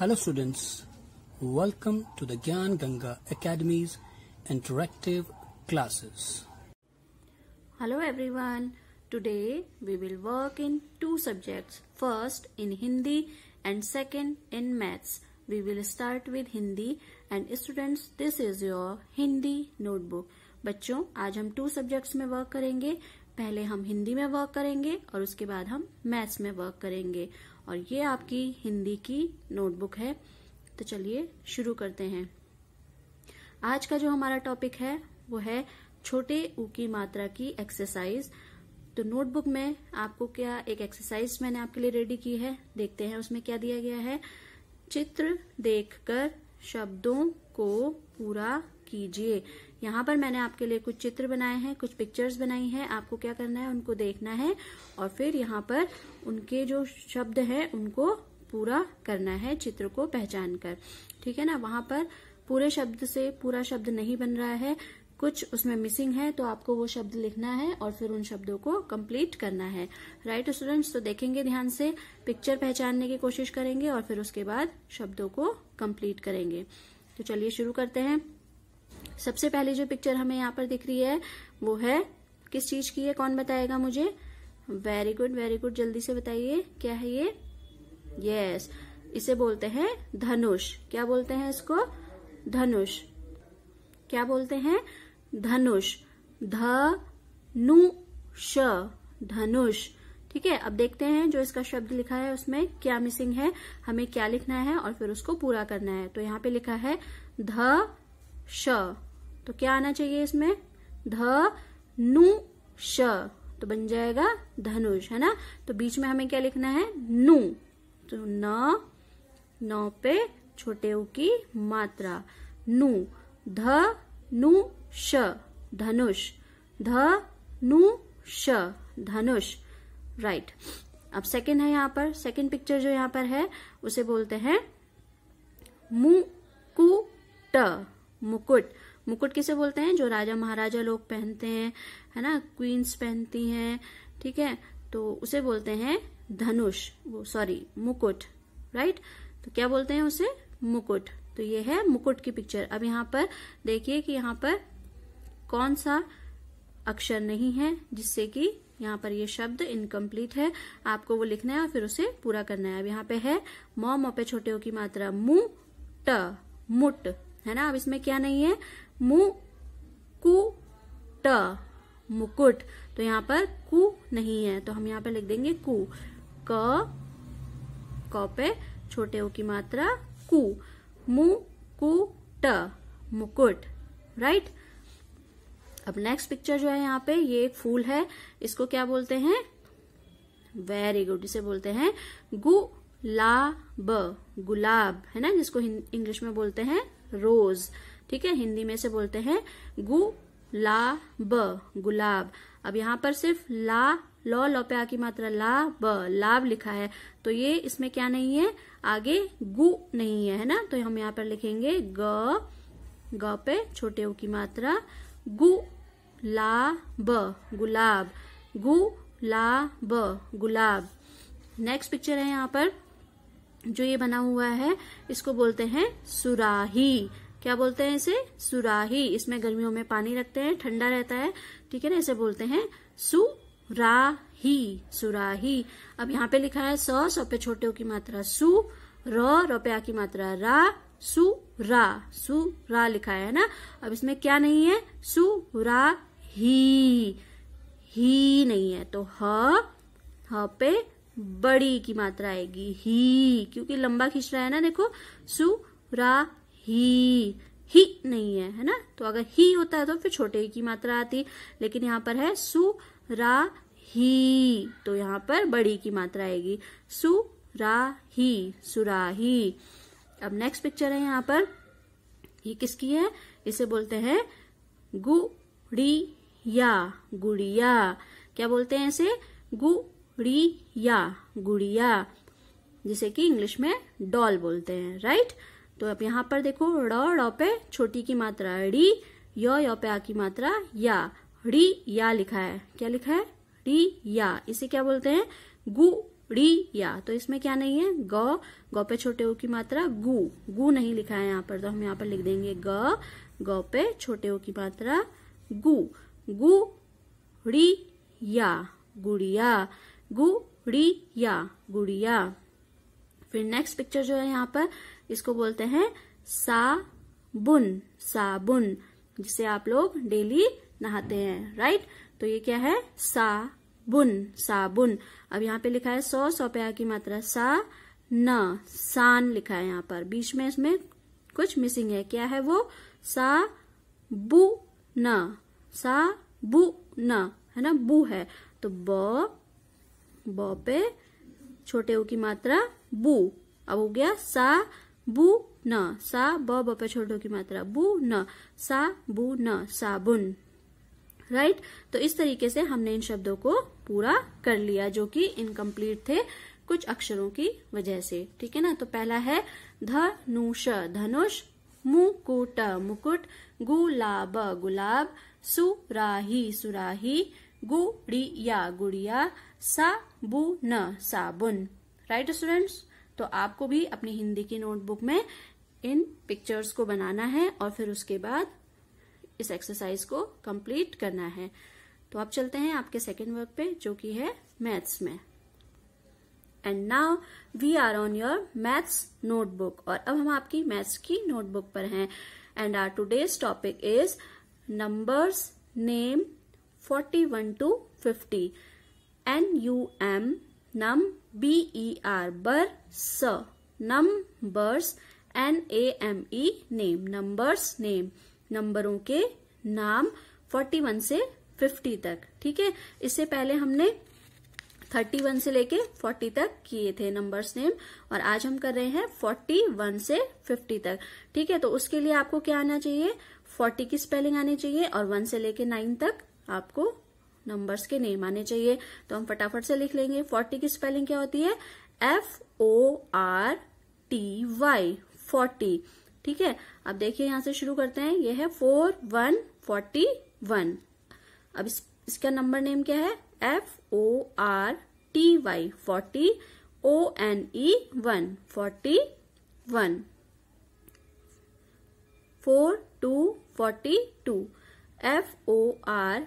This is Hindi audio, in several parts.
Hello students welcome to the Gyan Ganga academy's interactive classes hello everyone today we will work in two subjects first in Hindi and second in maths we will start with Hindi and students this is your Hindi notebook बच्चों आज हम टू सब्जेक्ट्स में वर्क करेंगे पहले हम हिंदी में वर्क करेंगे और उसके बाद हम मैथ्स में वर्क करेंगे और ये आपकी हिंदी की नोटबुक है तो चलिए शुरू करते हैं आज का जो हमारा टॉपिक है वो है छोटे ऊ की मात्रा की एक्सरसाइज तो नोटबुक में आपको क्या एक एक्सरसाइज मैंने आपके लिए रेडी की है देखते हैं उसमें क्या दिया गया है चित्र देखकर शब्दों को पूरा कीजिए यहाँ पर मैंने आपके लिए कुछ चित्र बनाए हैं कुछ पिक्चर्स बनाई हैं आपको क्या करना है उनको देखना है और फिर यहाँ पर उनके जो शब्द है उनको पूरा करना है चित्र को पहचान कर ठीक है ना वहां पर पूरे शब्द से पूरा शब्द नहीं बन रहा है कुछ उसमें मिसिंग है तो आपको वो शब्द लिखना है और फिर उन शब्दों को कंप्लीट करना है राइट स्टूडेंट्स तो देखेंगे ध्यान से पिक्चर पहचानने की कोशिश करेंगे और फिर उसके बाद शब्दों को कंप्लीट करेंगे तो चलिए शुरू करते हैं सबसे पहले जो पिक्चर हमें यहाँ पर दिख रही है वो है किस चीज की है कौन बताएगा मुझे वेरी गुड वेरी गुड जल्दी से बताइए क्या है ये यस yes, इसे बोलते हैं धनुष क्या बोलते हैं इसको धनुष क्या बोलते हैं धनुष ध नु श धनुष ठीक है अब देखते हैं जो इसका शब्द लिखा है उसमें क्या मिसिंग है हमें क्या लिखना है और फिर उसको पूरा करना है तो यहाँ पे लिखा है ध श तो क्या आना चाहिए इसमें ध नु श तो बन जाएगा धनुष है ना तो बीच में हमें क्या लिखना है नु तो न नौ पे छोटे ऊ की मात्रा नु ध नु श धनुष ध नु श धनुष राइट अब सेकंड है यहां पर सेकंड पिक्चर जो यहां पर है उसे बोलते हैं ट मुकुट मुकुट किसे बोलते हैं जो राजा महाराजा लोग पहनते हैं है ना क्वींस पहनती हैं ठीक है तो उसे बोलते हैं धनुष वो सॉरी मुकुट राइट तो क्या बोलते हैं उसे मुकुट तो ये है मुकुट की पिक्चर अब यहाँ पर देखिए कि यहाँ पर कौन सा अक्षर नहीं है जिससे कि यहाँ पर ये शब्द इनकम्प्लीट है आपको वो लिखना है और फिर उसे पूरा करना है अब यहाँ पे है मौ मौ पे छोटे की मात्रा मु ट मुट है ना अब इसमें क्या नहीं है मुकुट मुकुट तो यहाँ पर कु नहीं है तो हम यहाँ पर लिख देंगे कु क कौ छोटे ओ की मात्रा कु ट मुकुट राइट अब नेक्स्ट पिक्चर जो है यहाँ पे ये एक फूल है इसको क्या बोलते हैं वेरी गुड इसे बोलते हैं गुलाब गुलाब है ना जिसको इंग्लिश में बोलते हैं रोज ठीक है हिंदी में से बोलते हैं गु ला ब गुलाब अब यहाँ पर सिर्फ ला लौ लौ पे की मात्रा ला ब लाभ लिखा है तो ये इसमें क्या नहीं है आगे गु नहीं है है ना तो हम यहाँ पर लिखेंगे ग ग पे छोटे ओ की मात्रा गु ला ब गुलाब गु ला ब गुलाब नेक्स्ट पिक्चर है यहाँ पर जो ये बना हुआ है इसको बोलते हैं सुराही क्या बोलते हैं इसे सुराही इसमें गर्मियों में पानी रखते हैं ठंडा रहता है ठीक है ना इसे बोलते हैं सुराही सुराही अब यहाँ पे लिखा है सौ सौ पे छोटे की मात्रा सु र की मात्रा रा सु रा सु रा लिखा है ना अब इसमें क्या नहीं है सु रा ही ही नहीं है तो ह ह पे बड़ी की मात्रा आएगी ही क्योंकि लंबा खींच रहा है ना देखो सु रा ही ही नहीं है है ना तो अगर ही होता है तो फिर छोटे की मात्रा आती लेकिन यहाँ पर है सु रा ही तो यहाँ पर बड़ी की मात्रा आएगी सु रा ही सुराही अब नेक्स्ट पिक्चर है यहाँ पर ये किसकी है इसे बोलते हैं गुड़िया गुड़िया क्या बोलते हैं इसे गु गुड़िया गुड़िया जिसे कि इंग्लिश में डॉल बोलते हैं राइट तो अब यहां पर देखो ड़ ड़ पे छोटी की मात्रा डी यो यो पे आ की मात्रा या री या लिखा है क्या लिखा है री या इसे क्या बोलते हैं गु री या तो इसमें क्या नहीं है ग गौ पे छोटे ओ की मात्रा गु गु नहीं लिखा है यहाँ पर तो हम यहाँ पर लिख देंगे ग गौ पे छोटे ओ की मात्रा गु गु री या गुड़िया गुड़िया गुड़िया फिर नेक्स्ट पिक्चर जो है यहाँ पर इसको बोलते हैं साबुन साबुन जिसे आप लोग डेली नहाते हैं राइट तो ये क्या है साबुन साबुन अब यहाँ पे लिखा है सौ सौ प्या की मात्रा सा न सान लिखा है यहाँ पर बीच में इसमें कुछ मिसिंग है क्या है वो सा बु न सा बु न है ना बु है तो ब ब पे छोटे ऊ की मात्रा बू अब हो गया सा बू न सा ब ब पे छोटे ऊ की मात्रा बू न सा बू न साबुन राइट right? तो इस तरीके से हमने इन शब्दों को पूरा कर लिया जो कि इनकम्प्लीट थे कुछ अक्षरों की वजह से ठीक है ना तो पहला है धनुष धनुष मुकुट मुकुट गुलाब गुलाब सुराही सुराही गुड़िया गुड़िया सा बु न साबुन राइट स्टूडेंट्स तो आपको भी अपनी हिंदी की नोटबुक में इन पिक्चर्स को बनाना है और फिर उसके बाद इस एक्सरसाइज को कंप्लीट करना है तो आप चलते हैं आपके सेकेंड वर्क पे जो कि है मैथ्स में and now we are on your maths notebook और अब हम आपकी मैथ्स की नोटबुक पर हैं and our today's topic is numbers name 41 to fifty N U M num B E R ber s bers N A M E name numbers name नंबरों के नाम वन से फिफ्टी तक ठीक है इससे पहले हमने थर्टी वन से लेके फोर्टी तक किए थे नंबर्स नेम और आज हम कर रहे हैं फोर्टी वन से फिफ्टी तक ठीक है तो उसके लिए आपको क्या आना चाहिए फोर्टी की स्पेलिंग आनी चाहिए और वन से लेके नाइन तक आपको नंबर्स के नेम आने चाहिए तो हम फटाफट से लिख लेंगे फोर्टी की स्पेलिंग क्या होती है F O R T Y forty ठीक है अब देखिए यहां से शुरू करते हैं ये है फोर वन फोर्टी वन अब इस, इसका नंबर नेम क्या है F O R T Y forty O N E one forty one four two forty two F O R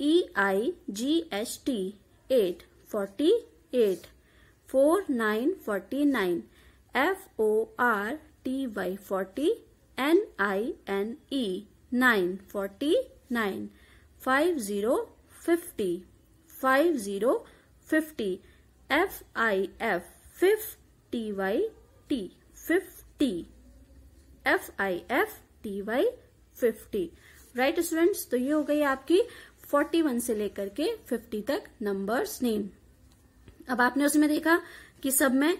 E I G S T eight forty eight four nine forty nine F O R T Y forty N I N E nine forty nine five zero fifty five zero fifty F I F fif T Y T fifty F I F T Y fifty right students तो ये हो गई आपकी फोर्टी वन से लेकर के फिफ्टी तक नंबर्स नेम अब आपने उसमें देखा कि सब में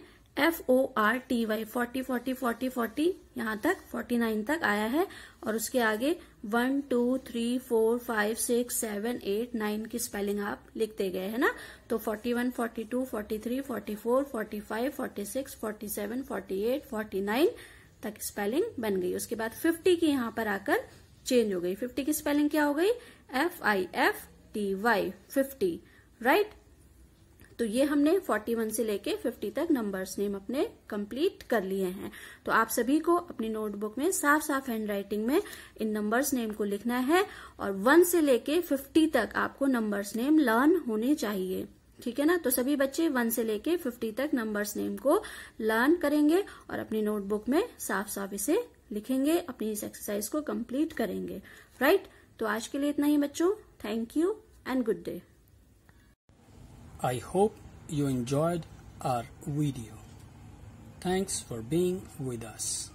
F O R T Y forty forty forty forty यहां तक फोर्टी नाइन तक आया है और उसके आगे one two three four five six seven eight nine की स्पेलिंग आप लिखते गए है ना तो forty one forty two forty three forty four forty five forty six forty seven forty eight forty nine तक स्पेलिंग बन गई उसके बाद फिफ्टी की यहां पर आकर चेंज हो गई फिफ्टी की स्पेलिंग क्या हो गई F I F T Y fifty right तो ये हमने 41 से लेके 50 तक नंबर्स नेम अपने कंप्लीट कर लिए हैं तो आप सभी को अपनी नोटबुक में साफ साफ हैंड राइटिंग में इन नंबर्स नेम को लिखना है और 1 से लेके 50 तक आपको नंबर्स नेम लर्न होने चाहिए ठीक है ना तो सभी बच्चे 1 से लेके 50 तक नंबर्स नेम को लर्न करेंगे और अपनी नोटबुक में साफ साफ इसे लिखेंगे अपनी इस एक्सरसाइज को कंप्लीट करेंगे राइट तो आज के लिए इतना ही बच्चों thank you and good day I hope you enjoyed our video thanks for being with us